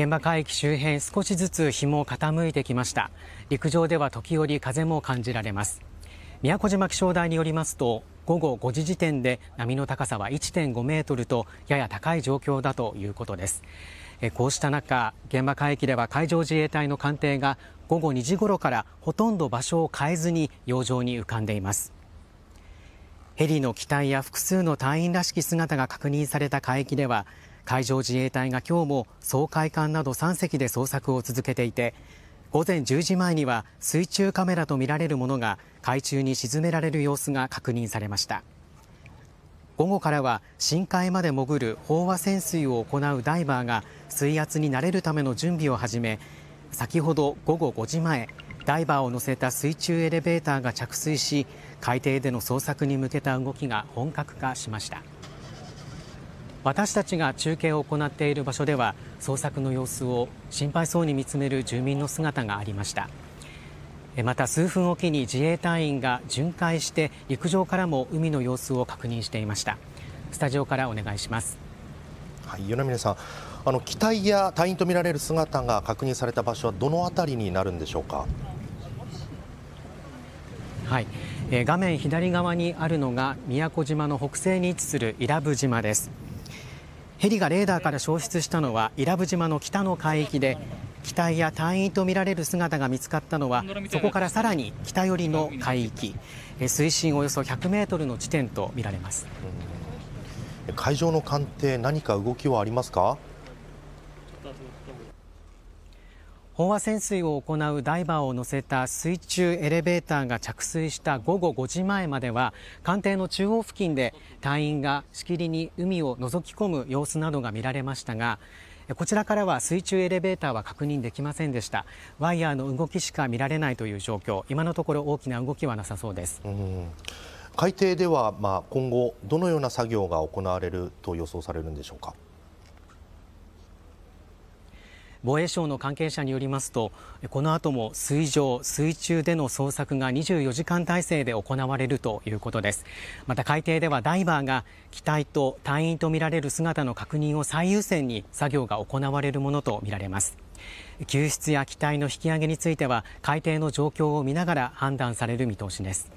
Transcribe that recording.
現場海域周辺少しずつ日も傾いてきました陸上では時折風も感じられます宮古島気象台によりますと午後5時時点で波の高さは1.5メートルとやや高い状況だということですこうした中現場海域では海上自衛隊の艦艇が午後2時頃からほとんど場所を変えずに洋上に浮かんでいますヘリの機体や複数の隊員らしき姿が確認された海域では海上自衛隊が今日も掃海艦など3隻で捜索を続けていて午前10時前には水中カメラとみられるものが海中に沈められる様子が確認されました午後からは深海まで潜る飽和潜水を行うダイバーが水圧に慣れるための準備を始め先ほど午後5時前ダイバーを乗せた水中エレベーターが着水し海底での捜索に向けた動きが本格化しました。私たちが中継を行っている場所では捜索の様子を心配そうに見つめる住民の姿がありましたまた数分おきに自衛隊員が巡回して陸上からも海の様子を確認していましたスタジオからお願いしますはい、米峰さんあの機体や隊員とみられる姿が確認された場所はどのあたりになるんでしょうかはい、え画面左側にあるのが宮古島の北西に位置する伊良部島ですヘリがレーダーから消失したのは伊良部島の北の海域で機体や隊員とみられる姿が見つかったのはそこからさらに北寄りの海域水深およそ100メートルの地点とみられます海上の艦艇何か動きはありますか飽和潜水を行うダイバーを乗せた水中エレベーターが着水した午後5時前までは艦艇の中央付近で隊員がしきりに海を覗き込む様子などが見られましたがこちらからは水中エレベーターは確認できませんでしたワイヤーの動きしか見られないという状況今のところ大きな動きはなさそうです。海底ではま今後どのような作業が行われると予想されるんでしょうか。防衛省の関係者によりますとこの後も水上、水中での捜索が24時間体制で行われるということですまた海底ではダイバーが機体と隊員とみられる姿の確認を最優先に作業が行われるものとみられます救出や機体の引き上げについては海底の状況を見ながら判断される見通しです